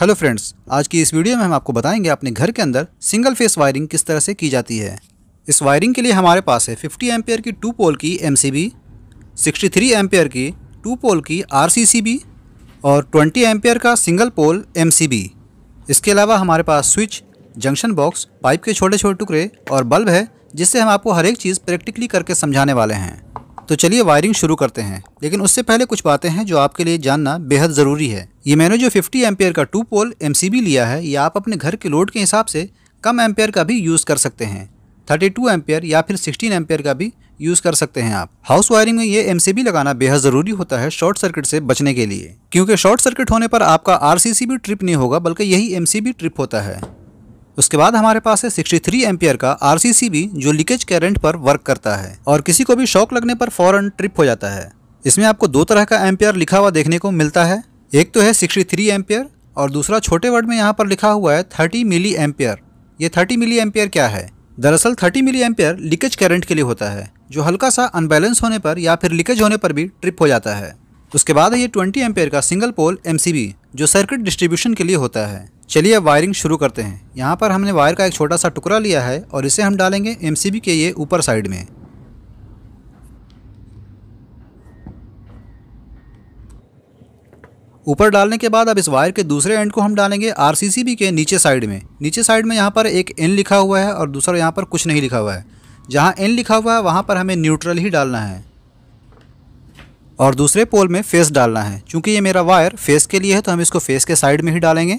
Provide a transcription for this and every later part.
hello friends आज की इस वीडियो में हम आपको बताएंगे अपने घर के अंदर सिंगल फेस वायरिंग किस तरह से की जाती है इस वायरिंग के लिए हमारे पास है 50 एम्पेयर की टू पोल की एम 63 एम्पेयर की टू पोल की आर और 20 एम्पेयर का सिंगल पोल एम इसके अलावा हमारे पास स्विच जंक्शन बॉक्स पाइप के छोटे छोटे टुकड़े और बल्ब है जिससे हम आपको हर एक चीज़ प्रैक्टिकली करके समझाने वाले हैं तो चलिए वायरिंग शुरू करते हैं लेकिन उससे पहले कुछ बातें हैं जो आपके लिए जानना बेहद ज़रूरी है ये मैंने जो 50 एम्पेयर का टू पोल एम लिया है ये आप अपने घर के लोड के हिसाब से कम एम्पेयर का भी यूज़ कर सकते हैं 32 टू या फिर 16 एम्पेयर का भी यूज़ कर सकते हैं आप हाउस वायरिंग में ये एम लगाना बेहद ज़रूरी होता है शॉर्ट सर्किट से बचने के लिए क्योंकि शॉर्ट सर्किट होने पर आपका आर भी ट्रिप नहीं होगा बल्कि यही एम ट्रिप होता है उसके बाद हमारे पास है 63 थ्री एम्पियर का आरसीसीबी जो लीकेज करंट पर वर्क करता है और किसी को भी शॉक लगने पर फौरन ट्रिप हो जाता है इसमें आपको दो तरह का एम्पियर लिखा हुआ देखने को मिलता है एक तो है सिक्सटी थ्री एम्पियर और दूसरा छोटे वर्ड में यहाँ पर लिखा हुआ है थर्टी मिली एम्पियर ये थर्टी मिली एम्पियर क्या है दरअसल thirty milliampere leakage current के लिए होता है जो हल्का सा अनबैलेंस होने पर या फिर लीकेज होने पर भी ट्रिप हो जाता है उसके बाद है ये 20 एम्पियर का सिंगल पोल एम जो सर्किट डिस्ट्रीब्यूशन के लिए होता है चलिए अब वायरिंग शुरू करते हैं यहाँ पर हमने वायर का एक छोटा सा टुकड़ा लिया है और इसे हम डालेंगे एम के ये ऊपर साइड में ऊपर डालने के बाद अब इस वायर के दूसरे एंड को हम डालेंगे आर के नीचे साइड में नीचे साइड में यहाँ पर एक एन लिखा हुआ है और दूसरा यहाँ पर कुछ नहीं लिखा हुआ है जहाँ एन लिखा हुआ है वहाँ पर हमें न्यूट्रल ही डालना है और दूसरे पोल में फेस डालना है क्योंकि ये मेरा वायर फेस के लिए है तो हम इसको फेस के साइड में ही डालेंगे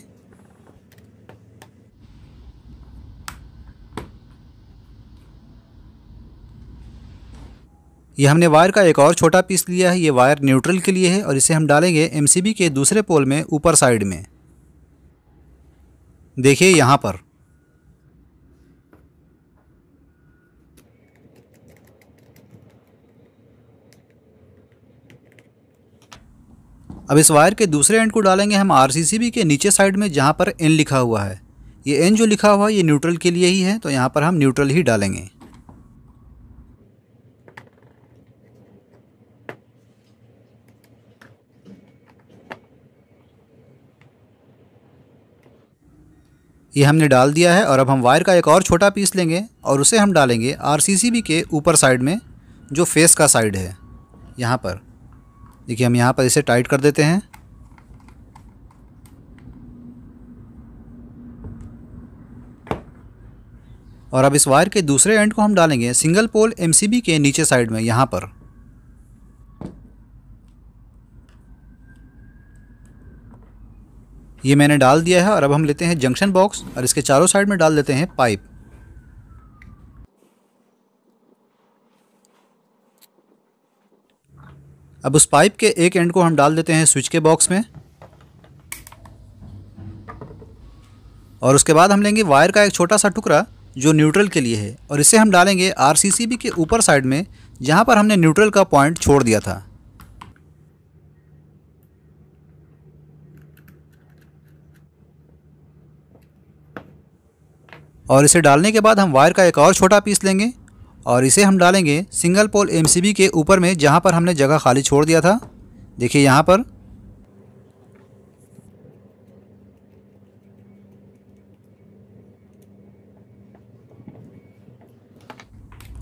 ये हमने वायर का एक और छोटा पीस लिया है ये वायर न्यूट्रल के लिए है और इसे हम डालेंगे एम के दूसरे पोल में ऊपर साइड में देखिए यहाँ पर अब इस वायर के दूसरे एंड को डालेंगे हम आर के नीचे साइड में जहाँ पर एन लिखा हुआ है ये एन जो लिखा हुआ है ये न्यूट्रल के लिए ही है तो यहाँ पर हम न्यूट्रल ही डालेंगे ये हमने डाल दिया है और अब हम वायर का एक और छोटा पीस लेंगे और उसे हम डालेंगे आर के ऊपर साइड में जो फेस का साइड है यहाँ पर देखिए हम यहाँ पर इसे टाइट कर देते हैं और अब इस वायर के दूसरे एंड को हम डालेंगे सिंगल पोल एमसीबी के नीचे साइड में यहाँ पर ये मैंने डाल दिया है और अब हम लेते हैं जंक्शन बॉक्स और इसके चारों साइड में डाल देते हैं पाइप अब उस पाइप के एक एंड को हम डाल देते हैं स्विच के बॉक्स में और उसके बाद हम लेंगे वायर का एक छोटा सा टुकड़ा जो न्यूट्रल के लिए है और इसे हम डालेंगे आर के ऊपर साइड में जहाँ पर हमने न्यूट्रल का पॉइंट छोड़ दिया था और इसे डालने के बाद हम वायर का एक और छोटा पीस लेंगे और इसे हम डालेंगे सिंगल पोल एम के ऊपर में जहाँ पर हमने जगह खाली छोड़ दिया था देखिए यहाँ पर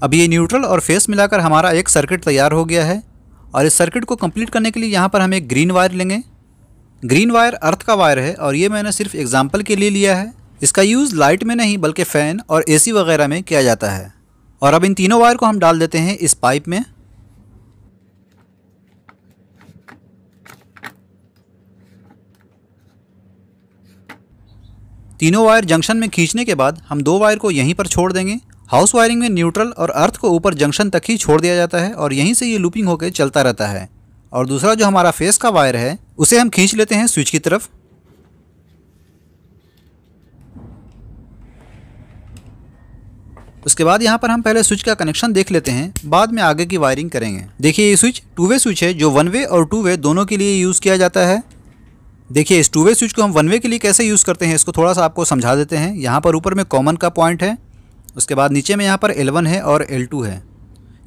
अब ये न्यूट्रल और फेस मिलाकर हमारा एक सर्किट तैयार हो गया है और इस सर्किट को कंप्लीट करने के लिए यहाँ पर हम एक ग्रीन वायर लेंगे ग्रीन वायर अर्थ का वायर है और ये मैंने सिर्फ एग्जाम्पल के लिए लिया है इसका यूज़ लाइट में नहीं बल्कि फ़ैन और एसी वगैरह में किया जाता है और अब इन तीनों वायर को हम डाल देते हैं इस पाइप में तीनों वायर जंक्शन में खींचने के बाद हम दो वायर को यहीं पर छोड़ देंगे हाउस वायरिंग में न्यूट्रल और अर्थ को ऊपर जंक्शन तक ही छोड़ दिया जाता है और यहीं से ये लूपिंग होकर चलता रहता है और दूसरा जो हमारा फेस का वायर है उसे हम खींच लेते हैं स्विच की तरफ उसके बाद यहाँ पर हम पहले स्विच का कनेक्शन देख लेते हैं बाद में आगे की वायरिंग करेंगे देखिए ये स्विच टू वे स्विच है जो वन वे और टू वे दोनों के लिए यूज़ किया जाता है देखिए इस टू वे स्विच को हम वन वे के लिए कैसे यूज़ करते हैं इसको थोड़ा सा आपको समझा देते हैं यहाँ पर ऊपर में कॉमन का पॉइंट है उसके बाद नीचे में यहाँ पर एल है और एल है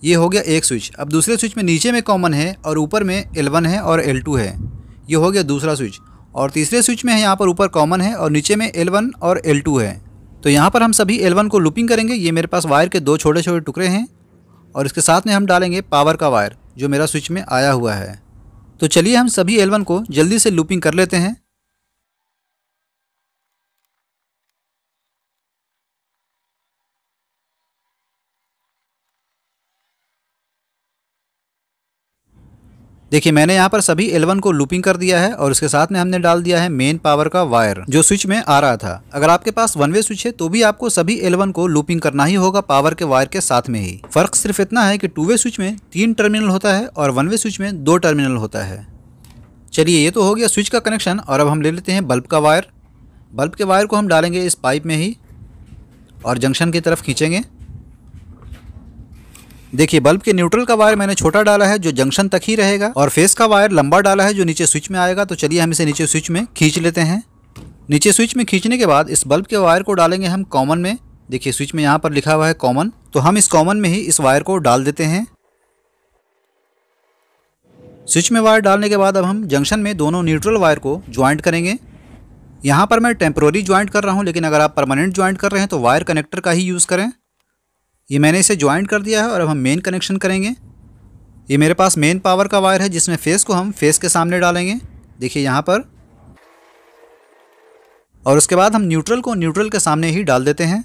ये हो गया एक स्विच अब दूसरे स्विच में नीचे में कॉमन है और ऊपर में एल है और एल है ये हो गया दूसरा स्विच और तीसरे स्विच में है यहाँ पर ऊपर कॉमन है और नीचे में एल और एल है तो यहाँ पर हम सभी L1 को लूपिंग करेंगे ये मेरे पास वायर के दो छोटे छोटे टुकड़े हैं और इसके साथ में हम डालेंगे पावर का वायर जो मेरा स्विच में आया हुआ है तो चलिए हम सभी L1 को जल्दी से लूपिंग कर लेते हैं देखिए मैंने यहाँ पर सभी L1 को लूपिंग कर दिया है और उसके साथ में हमने डाल दिया है मेन पावर का वायर जो स्विच में आ रहा था अगर आपके पास वन वे स्विच है तो भी आपको सभी L1 को लूपिंग करना ही होगा पावर के वायर के साथ में ही फर्क सिर्फ इतना है कि टू वे स्विच में तीन टर्मिनल होता है और वन वे स्विच में दो टर्मिनल होता है चलिए ये तो हो गया स्विच का कनेक्शन और अब हम ले लेते हैं बल्ब का वायर बल्ब के वायर को हम डालेंगे इस पाइप में ही और जंक्शन की तरफ खींचेंगे देखिए बल्ब के न्यूट्रल का वायर मैंने छोटा डाला है जो जंक्शन तक ही रहेगा और फेस का वायर लंबा डाला है जो नीचे स्विच में आएगा तो चलिए हम इसे नीचे स्विच में खींच लेते हैं नीचे स्विच में खींचने के बाद इस बल्ब के वायर को डालेंगे हम कॉमन में देखिए स्विच में यहाँ पर लिखा हुआ है कॉमन तो हम इस कॉमन में ही इस वायर को डाल देते हैं स्विच में वायर डालने के बाद अब हम जंक्शन में दोनों न्यूट्रल वायर को ज्वाइंट करेंगे यहाँ पर मैं टेम्प्रोरी ज्वाइंट कर रहा हूँ लेकिन अगर आप परमानेंट ज्वाइंट कर रहे हैं तो वायर कनेक्टर का ही यूज़ करें ये मैंने इसे ज्वाइंट कर दिया है और अब हम मेन कनेक्शन करेंगे ये मेरे पास मेन पावर का वायर है जिसमें फेस को हम फेस के सामने डालेंगे देखिए यहाँ पर और उसके बाद हम न्यूट्रल को न्यूट्रल के सामने ही डाल देते हैं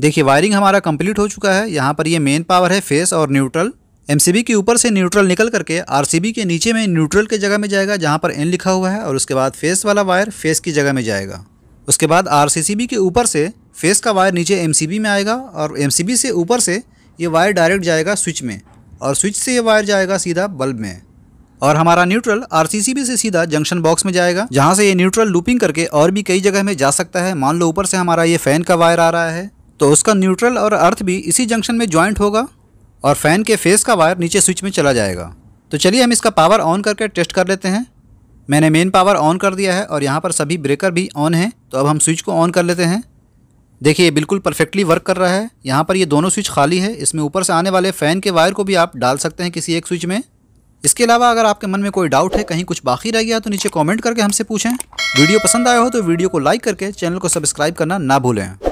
देखिए वायरिंग हमारा कंप्लीट हो चुका है यहाँ पर ये मेन पावर है फेस और न्यूट्रल एमसीबी के ऊपर से न्यूट्रल निकल करके आरसीबी के नीचे में न्यूट्रल के जगह में जाएगा जहाँ पर एन लिखा हुआ है और उसके बाद फेस वाला वायर फेस की जगह में जाएगा उसके बाद आर के ऊपर से फेस का वायर नीचे एमसीबी में आएगा और एमसीबी से ऊपर से ये वायर डायरेक्ट जाएगा स्विच में और स्विच से ये वायर जाएगा सीधा बल्ब में और हमारा न्यूट्रल आरसीसीबी से सीधा जंक्शन बॉक्स में जाएगा जहाँ से ये न्यूट्रल लूपिंग करके और भी कई जगह में जा सकता है मान लो ऊपर से हमारा ये फ़ैन का वायर आ रहा है तो उसका न्यूट्रल और अर्थ भी इसी जंक्शन में ज्वाइंट होगा और फ़ैन के फेस का वायर नीचे स्विच में चला जाएगा तो चलिए हम इसका पावर ऑन करके टेस्ट कर लेते हैं मैंने मेन पावर ऑन कर दिया है और यहाँ पर सभी ब्रेकर भी ऑन हैं तो अब हम स्विच को ऑन कर लेते हैं देखिए ये बिल्कुल परफेक्टली वर्क कर रहा है यहाँ पर ये दोनों स्विच खाली है इसमें ऊपर से आने वाले फ़ैन के वायर को भी आप डाल सकते हैं किसी एक स्विच में इसके अलावा अगर आपके मन में कोई डाउट है कहीं कुछ बाकी रह गया तो नीचे कमेंट करके हमसे पूछें वीडियो पसंद आया हो तो वीडियो को लाइक करके चैनल को सब्सक्राइब करना ना भूलें